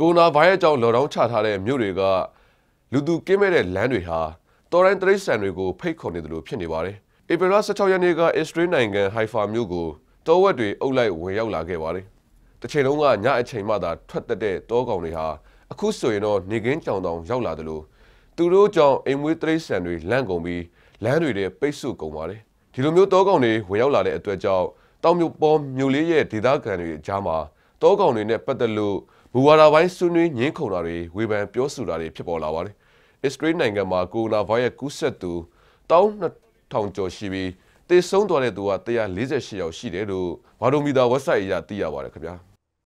ကိုရိုနာဗိုင်းရပ်စ်ကြောင့်လော်ဒေါင်းချထားတဲ့မြို့တွေကလူသူကင်းမဲ့တဲ့လမ်းတွေဟာတော်ရိုင်းတရိတ်ဆန်တွေကိုဖိတ်ခေါ်နေတယ်လို့ဖြစ်နေပါတယ်။ဧပြီလ16ရက်နေ့ကအစ္စရေးနိုင်ငံဟိုင်ဖာမြို့ကိုတောဝက်တွေအုပ်လိုက်ဝင်ရောက်လာခဲ့ပါတယ်။တစ်ချိန်လုံးကညအချိန်မှသာထွက်တက်တဲ့တောကောင်တွေဟာအခုဆိုရင်တော့နေကင်းကြောင်တောင်ရောက်လာတယ်လို့သူတို့ကြောင့်အိမ်မွေးတရိတ်ဆန်တွေလန့်ကုန်ပြီးလမ်းတွေထဲပိတ်ဆို့ကုန်ပါတယ်။ဒီလိုမျိုးတောကောင်တွေဝင်ရောက်လာတဲ့အတွက်ကြောင့်တောင်မြို့ပေါ်မြို့လေးရဲ့ဒေသခံတွေအကြားမှာတောကောင်တွေနဲ့ပတ်သက်လို့မူဝါဒပိုင်းဆွေးနွေးညှင်းခုံတာတွေဝေဖန်ပြောဆိုတာတွေဖြစ်ပေါ်လာပါတယ်။ Israel နိုင်ငံမှာကိုရိုနာဗိုင်းရပ်စ်ကူးစက်သူ12000ကျော်ရှိပြီးသေဆုံးသွားတဲ့သူက148ယောက်ရှိတယ်လို့ဘာဒိုမီတာ website အရသိရပါတယ်ခင်ဗျာ။